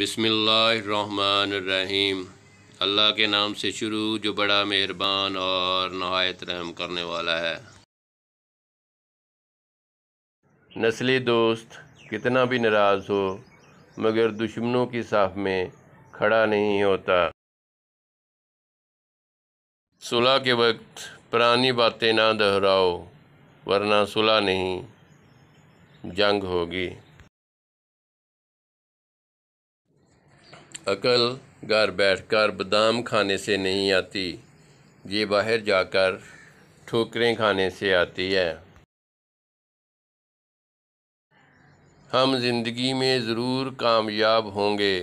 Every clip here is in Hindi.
बिसमीम अल्लाह के नाम से शुरू जो बड़ा मेहरबान और नहायत रहम करने वाला है नस्ली दोस्त कितना भी नाराज़ हो मगर दुश्मनों की साफ में खड़ा नहीं होता सुलह के वक्त पुरानी बातें ना दोहराओ वरना सुलह नहीं जंग होगी अकल घर बैठकर बादाम खाने से नहीं आती ये बाहर जाकर ठोकरें खाने से आती है हम ज़िंदगी में ज़रूर कामयाब होंगे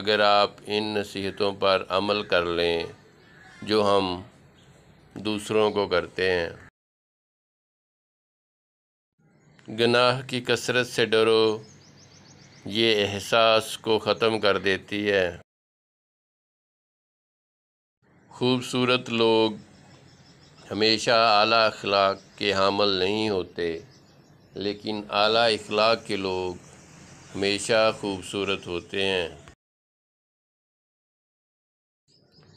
अगर आप इन नसीहतों पर अमल कर लें जो हम दूसरों को करते हैं गनाह की कसरत से डरो ये एहसास को ख़त्म कर देती है खूबसूरत लोग हमेशा आला अखलाक के हामल नहीं होते लेकिन आला अखलाक के लोग हमेशा खूबसूरत होते हैं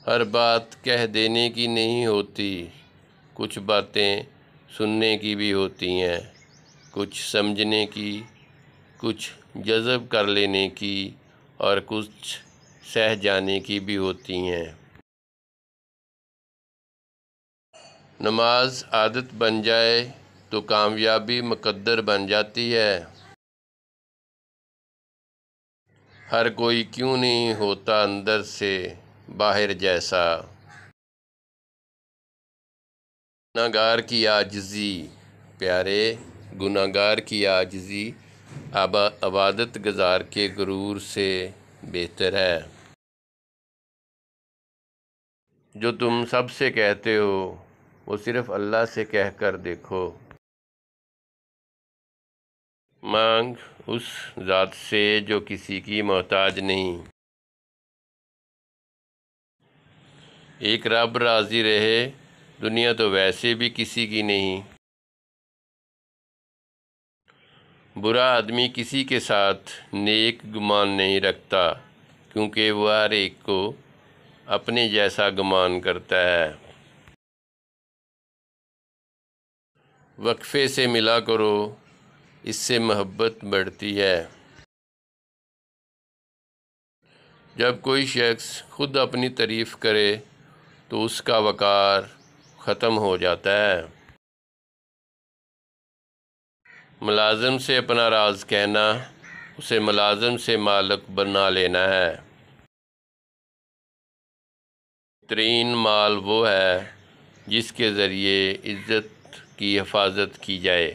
हर बात कह देने की नहीं होती कुछ बातें सुनने की भी होती हैं कुछ समझने की कुछ जज़ब कर लेने की और कुछ सह जाने की भी होती हैं नमाज आदत बन जाए तो कामयाबी मुकद्दर बन जाती है हर कोई क्यों नहीं होता अंदर से बाहर जैसा गुनागार की आजजी प्यारे गुनागार की आजजी अब अबादत गज़ार के गुरूर से बेहतर है जो तुम सब से कहते हो वो सिर्फ़ अल्लाह से कह कर देखो मांग उस ज़ात से जो किसी की मोहताज नहीं एक रब राज़ी रहे दुनिया तो वैसे भी किसी की नहीं बुरा आदमी किसी के साथ नेक गुमान नहीं रखता क्योंकि वह हर एक को अपने जैसा गुमान करता है वक्फ़े से मिला करो इससे मोहब्बत बढ़ती है जब कोई शख्स ख़ुद अपनी तारीफ़ करे तो उसका वक़ार ख़त्म हो जाता है मुलाजम से अपना राज कहना उसे मुलाजम से मालक बना लेना है बेहतरीन माल वो है जिसके ज़रिए इज़्ज़त की हिफाजत की जाए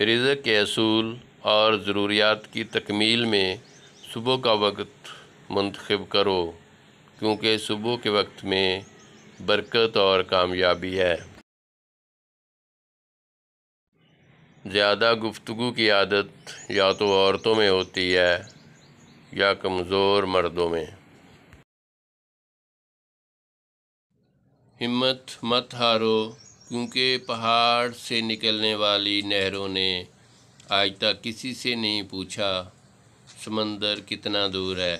रिज़ के असूल और ज़रूरियात की तकमील में सुबह का वक्त मंतखब करो क्योंकि सुबह के वक्त में बरकत और कामयाबी है ज़्यादा गुफ्तु की आदत या तो औरतों में होती है या कमज़ोर मर्दों में हिम्मत मत हारो क्योंकि पहाड़ से निकलने वाली नहरों ने आज तक किसी से नहीं पूछा समंदर कितना दूर है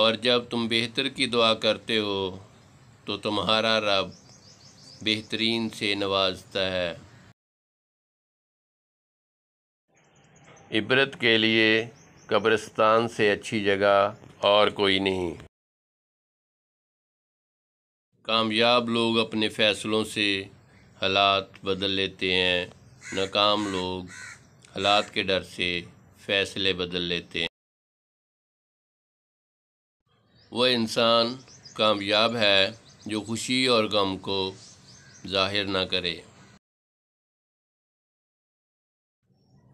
और जब तुम बेहतर की दुआ करते हो तो तुम्हारा रब बेहतरीन से नवाजता है इबरत के लिए कब्रस्तान से अच्छी जगह और कोई नहीं कामयाब लोग अपने फ़ैसलों से हालात बदल लेते हैं नाकाम लोग हालात के डर से फ़ैसले बदल लेते हैं वह इंसान कामयाब है जो खुशी और गम को जाहिर ना करे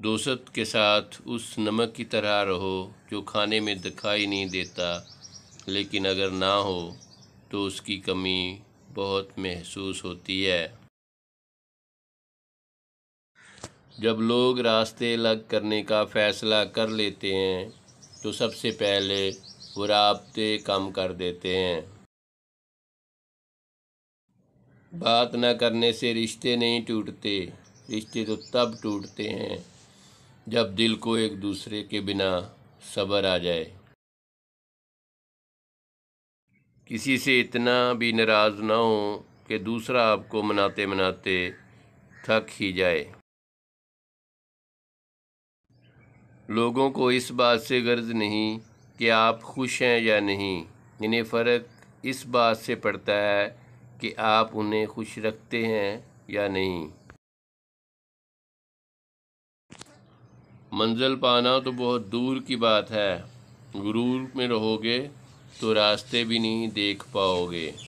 दोस्त के साथ उस नमक की तरह रहो जो खाने में दिखाई नहीं देता लेकिन अगर ना हो तो उसकी कमी बहुत महसूस होती है जब लोग रास्ते अलग करने का फ़ैसला कर लेते हैं तो सबसे पहले वो रबते कम कर देते हैं बात न करने से रिश्ते नहीं टूटते रिश्ते तो तब टूटते हैं जब दिल को एक दूसरे के बिना सब्र आ जाए किसी से इतना भी नाराज़ ना हो कि दूसरा आपको मनाते मनाते थक ही जाए लोगों को इस बात से गर्ज नहीं कि आप खुश हैं या नहीं इन्हें फ़र्क इस बात से पड़ता है कि आप उन्हें खुश रखते हैं या नहीं मंजिल पाना तो बहुत दूर की बात है गुरूर में रहोगे तो रास्ते भी नहीं देख पाओगे